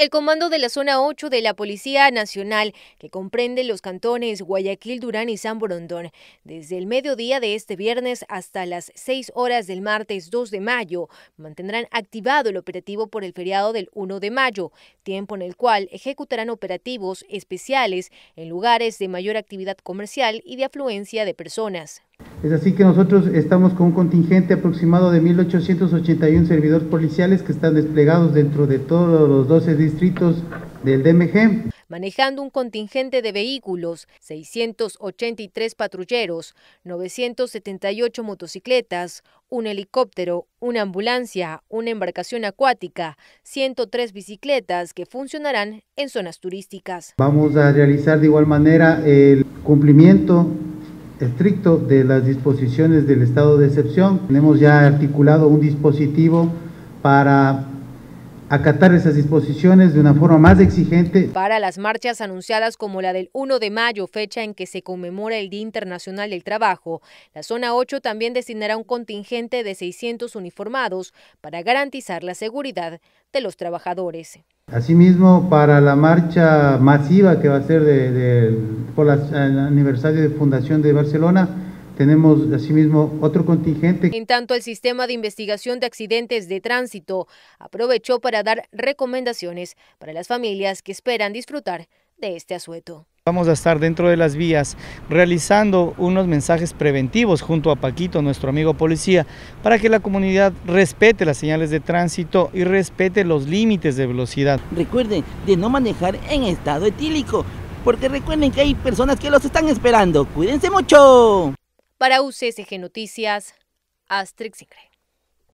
El comando de la zona 8 de la Policía Nacional, que comprende los cantones Guayaquil, Durán y San Borondón, desde el mediodía de este viernes hasta las 6 horas del martes 2 de mayo, mantendrán activado el operativo por el feriado del 1 de mayo, tiempo en el cual ejecutarán operativos especiales en lugares de mayor actividad comercial y de afluencia de personas. Es así que nosotros estamos con un contingente aproximado de 1.881 servidores policiales que están desplegados dentro de todos los 12 distritos del DMG manejando un contingente de vehículos, 683 patrulleros, 978 motocicletas, un helicóptero, una ambulancia, una embarcación acuática, 103 bicicletas que funcionarán en zonas turísticas. Vamos a realizar de igual manera el cumplimiento estricto de las disposiciones del estado de excepción. Tenemos ya articulado un dispositivo para acatar esas disposiciones de una forma más exigente. Para las marchas anunciadas como la del 1 de mayo, fecha en que se conmemora el Día Internacional del Trabajo, la Zona 8 también destinará un contingente de 600 uniformados para garantizar la seguridad de los trabajadores. Asimismo, para la marcha masiva que va a ser del eh, el aniversario de fundación de Barcelona. Tenemos asimismo otro contingente. En tanto, el sistema de investigación de accidentes de tránsito aprovechó para dar recomendaciones para las familias que esperan disfrutar de este asueto. Vamos a estar dentro de las vías realizando unos mensajes preventivos junto a Paquito, nuestro amigo policía, para que la comunidad respete las señales de tránsito y respete los límites de velocidad. Recuerden de no manejar en estado etílico, porque recuerden que hay personas que los están esperando. Cuídense mucho. Para UCSG Noticias, Astrid